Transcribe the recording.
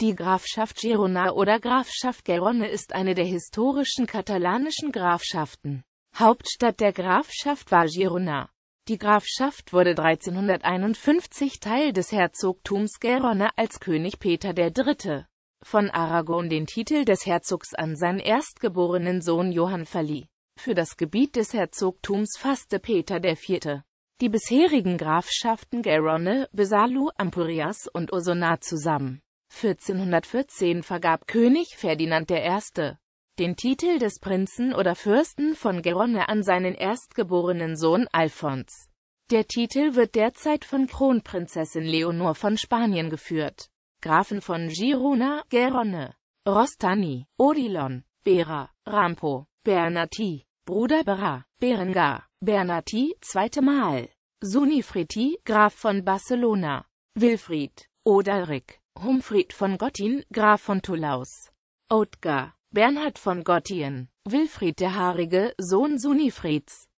Die Grafschaft Girona oder Grafschaft Garonne ist eine der historischen katalanischen Grafschaften. Hauptstadt der Grafschaft war Girona. Die Grafschaft wurde 1351 Teil des Herzogtums Garonne, als König Peter III. von Aragon den Titel des Herzogs an seinen erstgeborenen Sohn Johann verlieh. Für das Gebiet des Herzogtums fasste Peter IV. die bisherigen Grafschaften Garonne, Besalu, Ampurias und Osona zusammen. 1414 vergab König Ferdinand I. den Titel des Prinzen oder Fürsten von Geronne an seinen erstgeborenen Sohn Alfons. Der Titel wird derzeit von Kronprinzessin Leonor von Spanien geführt. Grafen von Girona, Geronne, Rostani, Odilon, Bera, Rampo, Bernati, Bruder Bera, Berengar, Bernati, zweite Mal, Sunifriti, Graf von Barcelona, Wilfried, Odalric, Humfried von Gottin, Graf von Tulaus, Ottgar, Bernhard von Gottien, Wilfried der Haarige, Sohn Sunifrieds,